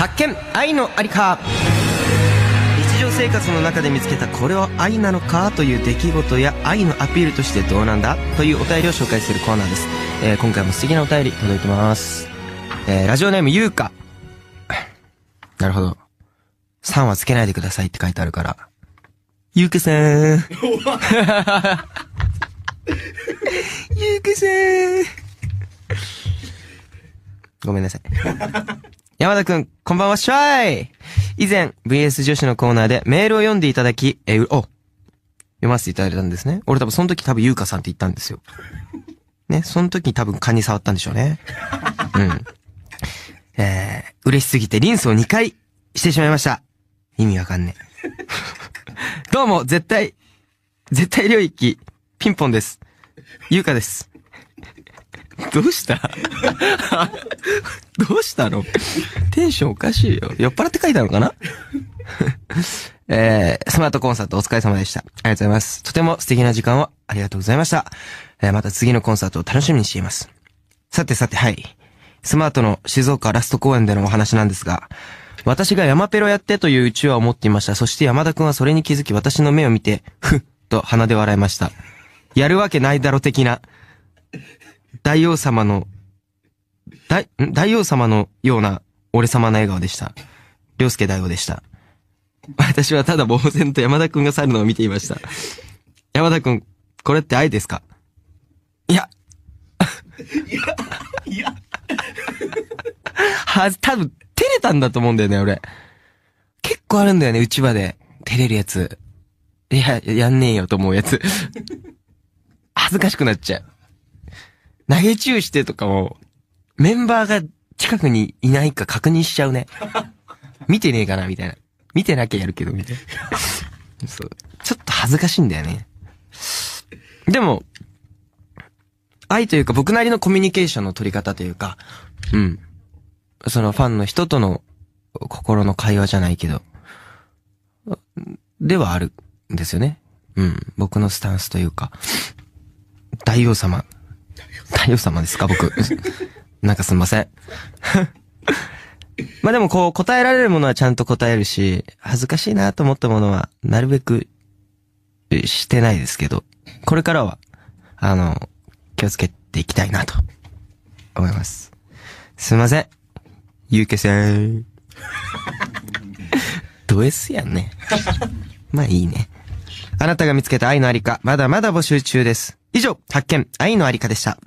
発見愛のありか日常生活の中で見つけたこれは愛なのかという出来事や愛のアピールとしてどうなんだというお便りを紹介するコーナーです、えー、今回も素敵なお便り届いてます、えー、ラジオネームゆうかなるほど3はつけないでくださいって書いてあるからゆうかさーんゆうかさーんごめんなさい山田くん、こんばんはっしゃい以前、VS 女子のコーナーでメールを読んでいただき、え、お、読ませていただいたんですね。俺多分その時多分優香さんって言ったんですよ。ね、その時に多分蚊に触ったんでしょうね。うん。えー、嬉しすぎてリンスを2回してしまいました。意味わかんねえ。どうも、絶対、絶対領域、ピンポンです。優香です。どうした どうしたのテンションおかしいよ。酔っ払って書いたのかな えー、スマートコンサートお疲れ様でした。ありがとうございます。とても素敵な時間をありがとうございました。えー、また次のコンサートを楽しみにしています。さてさて、はい。スマートの静岡ラスト公演でのお話なんですが、私が山ペロやってといううちを思っていました。そして山田くんはそれに気づき私の目を見て、ふっと鼻で笑いました。やるわけないだろ的な。大王様の、大、大王様のような俺様の笑顔でした。りょうすけ大王でした。私はただ呆然と山田くんが去るのを見ていました。山田くん、これって愛ですかいや。いや、いや。は、多分、照れたんだと思うんだよね、俺。結構あるんだよね、うちわで。照れるやつ。いや、やんねえよと思うやつ。恥ずかしくなっちゃう。投げ中してとかも、メンバーが近くにいないか確認しちゃうね。見てねえかなみたいな。見てなきゃやるけど、みたいな。そう。ちょっと恥ずかしいんだよね。でも、愛というか僕なりのコミュニケーションの取り方というか、うん。そのファンの人との心の会話じゃないけど、ではあるんですよね。うん。僕のスタンスというか、大王様太陽様ですか僕。なんかすんません。まあでもこう答えられるものはちゃんと答えるし、恥ずかしいなと思ったものはなるべくしてないですけど、これからは、あの、気をつけていきたいなと思います。すいません。ゆうけさん。ド S やんね。まあいいね。あなたが見つけた愛のありか、まだまだ募集中です。以上、発見、愛のありかでした。